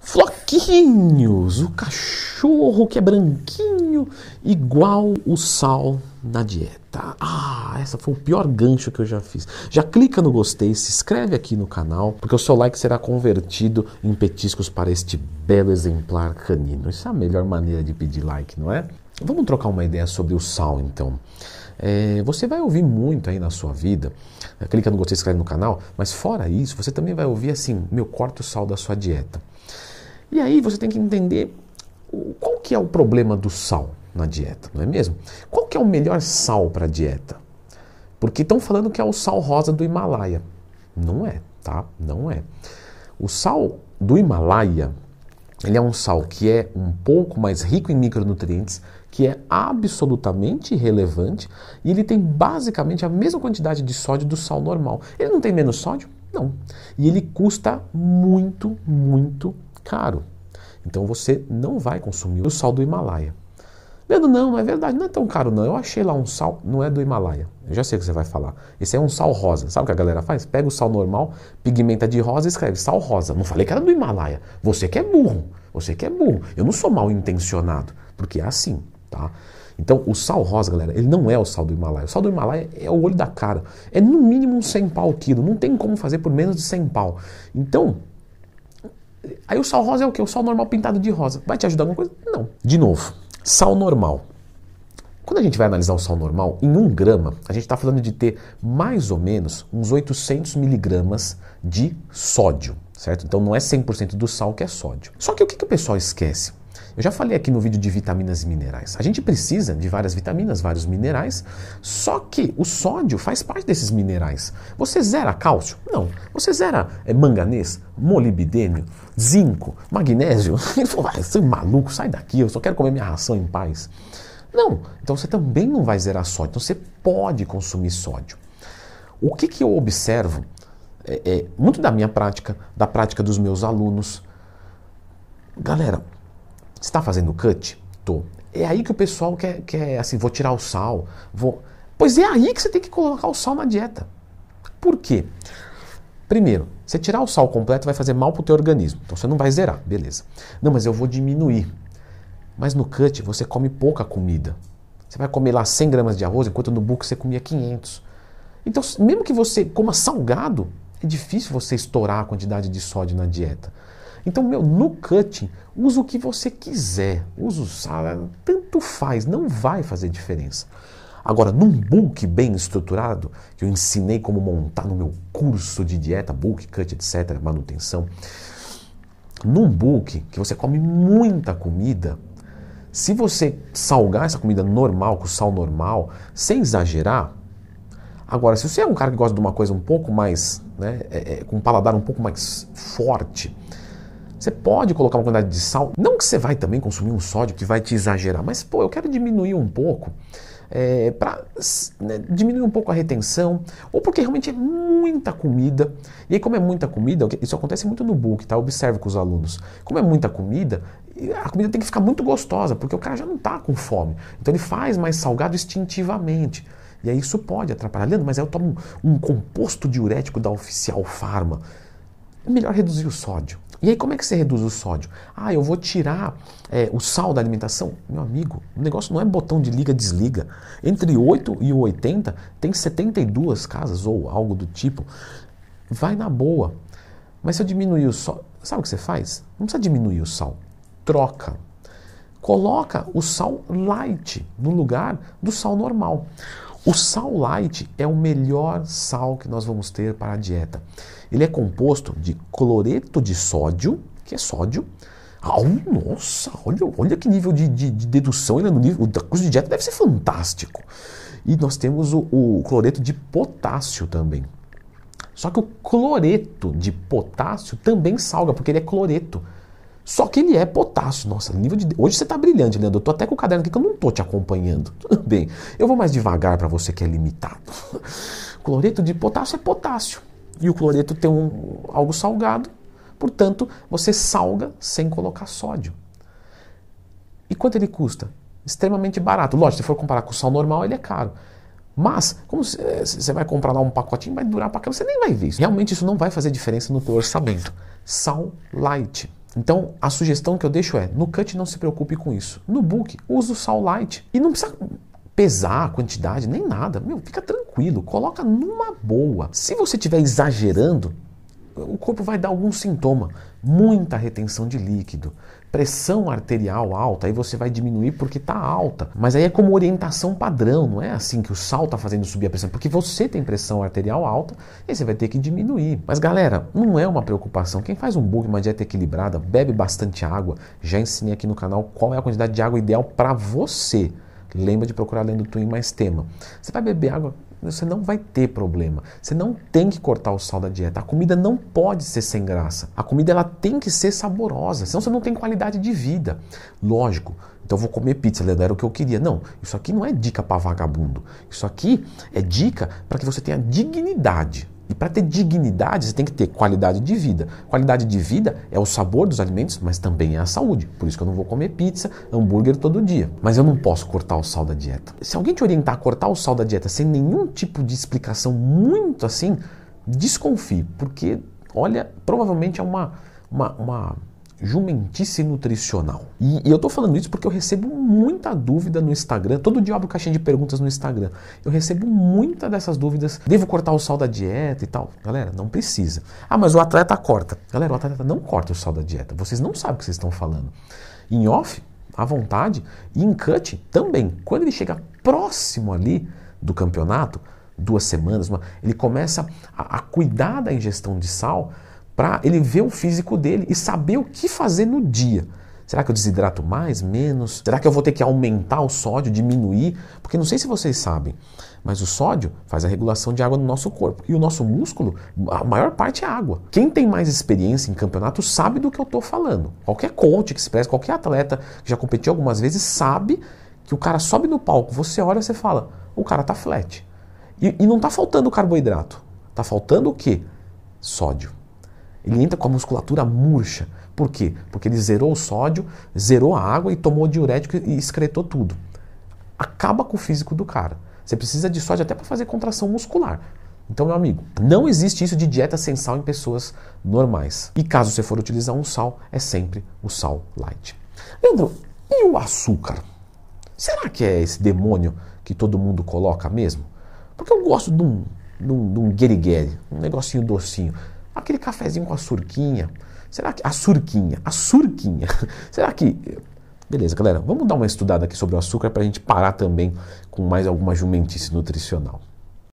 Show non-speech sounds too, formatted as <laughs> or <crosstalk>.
Floquinhos, o cachorro que é branquinho, igual o sal na dieta. Ah, essa foi o pior gancho que eu já fiz. Já clica no gostei, se inscreve aqui no canal, porque o seu like será convertido em petiscos para este belo exemplar canino. Isso é a melhor maneira de pedir like, não é? Vamos trocar uma ideia sobre o sal então é, você vai ouvir muito aí na sua vida. Né, clica no gostei, se inscreve no canal, mas fora isso, você também vai ouvir assim, meu, corta o sal da sua dieta. E aí você tem que entender qual que é o problema do sal na dieta, não é mesmo? Qual que é o melhor sal para a dieta? Porque estão falando que é o sal rosa do Himalaia. Não é, tá? Não é. O sal do Himalaia, ele é um sal que é um pouco mais rico em micronutrientes, que é absolutamente irrelevante e ele tem basicamente a mesma quantidade de sódio do sal normal. Ele não tem menos sódio? Não. E ele custa muito, muito caro. Então você não vai consumir o sal do Himalaia. Leandro, não, não é verdade, não é tão caro não. Eu achei lá um sal, não é do Himalaia. Eu já sei o que você vai falar. Esse é um sal rosa. Sabe o que a galera faz? Pega o sal normal, pigmenta de rosa e escreve sal rosa. Não falei que era do Himalaia. Você que é burro. Você que é burro. Eu não sou mal intencionado, porque é assim. Tá? Então, o sal rosa, galera, ele não é o sal do Himalaia. O sal do Himalaia é o olho da cara. É no mínimo 100 pau o quilo. Não tem como fazer por menos de 100 pau. Então, aí o sal rosa é o que? O sal normal pintado de rosa. Vai te ajudar alguma coisa? Não. De novo, sal normal. Quando a gente vai analisar o sal normal, em 1 um grama, a gente está falando de ter mais ou menos uns 800 miligramas de sódio, certo? Então não é 100% do sal que é sódio. Só que o que, que o pessoal esquece? Eu já falei aqui no vídeo de vitaminas e minerais. A gente precisa de várias vitaminas, vários minerais, só que o sódio faz parte desses minerais. Você zera cálcio? Não. Você zera é, manganês, molibdênio, zinco, magnésio? Ele falou, você é maluco, sai daqui, eu só quero comer minha ração em paz. Não. Então você também não vai zerar sódio. Então você pode consumir sódio. O que, que eu observo é, é, muito da minha prática, da prática dos meus alunos. Galera, está fazendo cut? Tô. É aí que o pessoal quer, quer assim, vou tirar o sal, vou. Pois é aí que você tem que colocar o sal na dieta. Por quê? Primeiro, você tirar o sal completo vai fazer mal para o teu organismo. Então você não vai zerar, beleza. Não, mas eu vou diminuir. Mas no cut você come pouca comida. Você vai comer lá 100 gramas de arroz, enquanto no book você comia 500. Então, mesmo que você coma salgado, é difícil você estourar a quantidade de sódio na dieta. Então, meu, no cutting, usa o que você quiser, usa o sala, tanto faz, não vai fazer diferença. Agora, num book bem estruturado, que eu ensinei como montar no meu curso de dieta, book, cut, etc., manutenção, num book que você come muita comida, se você salgar essa comida normal, com sal normal, sem exagerar, agora, se você é um cara que gosta de uma coisa um pouco mais, né, é, é, com um paladar um pouco mais forte, você pode colocar uma quantidade de sal, não que você vai também consumir um sódio que vai te exagerar, mas pô, eu quero diminuir um pouco. É, para né, diminuir um pouco a retenção, ou porque realmente é muita comida. E aí, como é muita comida, isso acontece muito no book, tá? Observe com os alunos. Como é muita comida, a comida tem que ficar muito gostosa, porque o cara já não está com fome. Então ele faz mais salgado instintivamente. E aí isso pode atrapalhar. Leandro, mas aí eu tomo um composto diurético da oficial farma. É melhor reduzir o sódio. E aí, como é que você reduz o sódio? Ah, eu vou tirar é, o sal da alimentação. Meu amigo, o negócio não é botão de liga-desliga. Entre 8 e 80 tem 72 casas ou algo do tipo. Vai na boa. Mas se eu diminuir o sal, sabe o que você faz? Não precisa diminuir o sal. Troca. Coloca o sal light no lugar do sal normal. O sal light é o melhor sal que nós vamos ter para a dieta. Ele é composto de cloreto de sódio, que é sódio. Ah, nossa, olha, olha que nível de, de, de dedução, ele é no nível, o curso de dieta deve ser fantástico. E nós temos o, o cloreto de potássio também. Só que o cloreto de potássio também salga, porque ele é cloreto. Só que ele é potássio. Nossa, nível de. Hoje você está brilhante, Leandro. Eu tô até com o caderno aqui que eu não tô te acompanhando. <laughs> Tudo bem. Eu vou mais devagar para você que é limitado. <laughs> cloreto de potássio é potássio. E o cloreto tem um, algo salgado. Portanto, você salga sem colocar sódio. E quanto ele custa? Extremamente barato. Lógico, se for comparar com o sal normal, ele é caro. Mas, como eh, você vai comprar lá um pacotinho, vai durar para cá, você nem vai ver isso. Realmente isso não vai fazer diferença no teu orçamento. Sal light então, a sugestão que eu deixo é: no cut não se preocupe com isso. No book, usa o sal light. E não precisa pesar a quantidade, nem nada. Meu, fica tranquilo, coloca numa boa. Se você estiver exagerando, o corpo vai dar algum sintoma. Muita retenção de líquido, pressão arterial alta, aí você vai diminuir porque está alta. Mas aí é como orientação padrão, não é assim que o sal está fazendo subir a pressão, porque você tem pressão arterial alta e você vai ter que diminuir. Mas galera, não é uma preocupação. Quem faz um bug, uma dieta equilibrada, bebe bastante água. Já ensinei aqui no canal qual é a quantidade de água ideal para você. Lembra de procurar além do Twin mais tema. Você vai beber água você não vai ter problema. Você não tem que cortar o sal da dieta. A comida não pode ser sem graça. A comida ela tem que ser saborosa, senão você não tem qualidade de vida. Lógico. Então eu vou comer pizza, Leandro, era o que eu queria. Não, isso aqui não é dica para vagabundo. Isso aqui é dica para que você tenha dignidade para ter dignidade, você tem que ter qualidade de vida. Qualidade de vida é o sabor dos alimentos, mas também é a saúde. Por isso que eu não vou comer pizza, hambúrguer todo dia. Mas eu não posso cortar o sal da dieta. Se alguém te orientar a cortar o sal da dieta sem nenhum tipo de explicação muito assim, desconfie, porque olha, provavelmente é uma, uma, uma jumentice nutricional. E, e eu estou falando isso porque eu recebo muita dúvida no Instagram. Todo dia eu abro caixinha de perguntas no Instagram. Eu recebo muita dessas dúvidas. Devo cortar o sal da dieta e tal? Galera, não precisa. Ah, mas o atleta corta. Galera, o atleta não corta o sal da dieta. Vocês não sabem o que vocês estão falando. Em off, à vontade, e em cut também. Quando ele chega próximo ali do campeonato, duas semanas, uma, ele começa a, a cuidar da ingestão de sal para ele ver o físico dele e saber o que fazer no dia. Será que eu desidrato mais, menos? Será que eu vou ter que aumentar o sódio, diminuir? Porque não sei se vocês sabem, mas o sódio faz a regulação de água no nosso corpo. E o nosso músculo, a maior parte é água. Quem tem mais experiência em campeonato sabe do que eu estou falando. Qualquer coach que se preze, qualquer atleta que já competiu algumas vezes sabe que o cara sobe no palco, você olha e você fala, o cara tá flat. E, e não tá faltando carboidrato. Tá faltando o quê? Sódio. Ele entra com a musculatura murcha. Por quê? Porque ele zerou o sódio, zerou a água e tomou o diurético e excretou tudo. Acaba com o físico do cara. Você precisa de sódio até para fazer contração muscular. Então, meu amigo, não existe isso de dieta sem sal em pessoas normais. E caso você for utilizar um sal, é sempre o sal light. Leandro, e o açúcar? Será que é esse demônio que todo mundo coloca mesmo? Porque eu gosto de um, de um, de um guerigueri, um negocinho docinho. Aquele cafezinho com a surquinha. Será que. A surquinha. A surquinha. <laughs> Será que. Beleza, galera, vamos dar uma estudada aqui sobre o açúcar para a gente parar também com mais alguma jumentice nutricional.